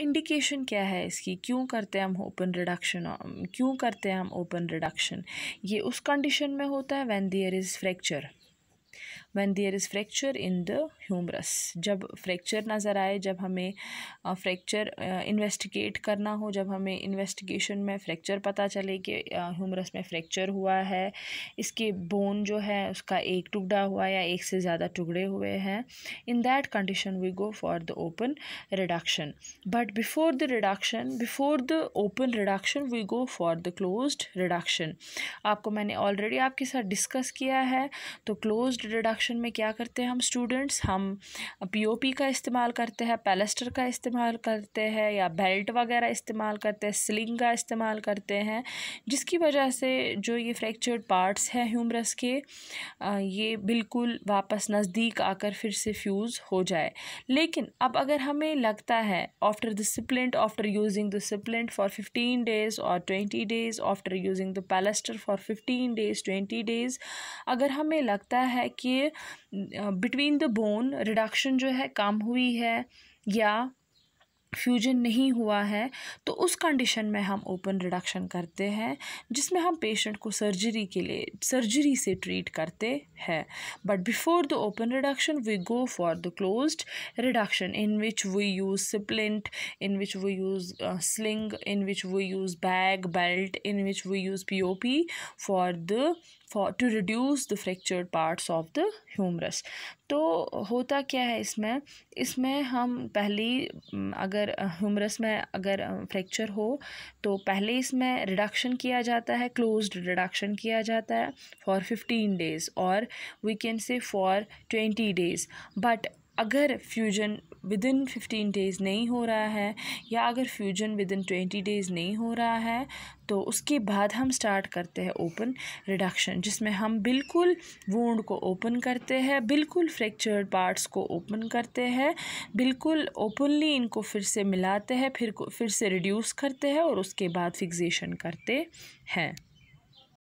indication क्या है इसकी क्यों करते हैं हम ओपन रिडक्शन क्यों करते हैं हम ओपन रिडक्शन ये उस कंडीशन में होता है when there is fracture one there is fracture in the humerus जब फ्रैक्चर नज़र आए जब हमें फ्रैक्चर इन्वेस्टिगेट करना हो जब हमें इन्वेस्टिगेशन में फ्रैक्चर पता चले कि ह्यूमरस में फ्रैक्चर हुआ है इसके बोन जो है उसका एक टुकड़ा हुआ या एक से ज़्यादा टुकड़े हुए हैं in that condition we go for the open reduction but before the reduction before the open reduction we go for the close reduction आपको मैंने ऑलरेडी आपके साथ डिस्कस किया है तो क्लोज्ड रिडक्शन कंस्ट्रक्शन में क्या करते हैं हम स्टूडेंट्स हम पीओपी का इस्तेमाल करते हैं पैलेस्टर का इस्तेमाल करते हैं या बेल्ट वगैरह इस्तेमाल करते हैं स्लिंग का इस्तेमाल करते हैं जिसकी वजह से जो ये फ्रैक्चर्ड पार्ट्स हैं ह्यूमरस के ये बिल्कुल वापस नज़दीक आकर फिर से फ्यूज़ हो जाए लेकिन अब अगर हमें लगता है after the splint after using the for fifteen days और twenty days after using the plaster for fifteen days twenty days अगर हमें लगता है कि बिटवीन द बोन रिडक्शन जो है कम हुई है या फ्यूजन नहीं हुआ है तो उस कंडीशन में हम ओपन रिडक्शन करते हैं जिसमें हम पेशेंट को सर्जरी के लिए सर्जरी से ट्रीट करते हैं but before the open reduction we go for the closed reduction in which we use splint in which we use sling in which we use bag belt in which we use P O P for the for to reduce the fractured parts of the humerus तो होता क्या है इसमें इसमें हम पहले अगर humerus में अगर फ्रैक्चर हो तो पहले इसमें रिडक्शन किया जाता है क्लोज्ड रिडक्शन किया जाता है फॉर फिफ्टीन डेज़ और we can say for twenty days but अगर fusion within fifteen days नहीं हो रहा है या अगर fusion within twenty days नहीं हो रहा है तो उसके बाद हम स्टार्ट करते हैं ओपन रिडक्शन जिसमें हम बिल्कुल वोंड को ओपन करते हैं बिल्कुल फ्रैक्चर्ड पार्ट्स को ओपन करते हैं बिल्कुल ओपनली इनको फिर से मिलाते हैं फिर फिर से रिड्यूस करते हैं और उसके बाद फिक्सेशन करते हैं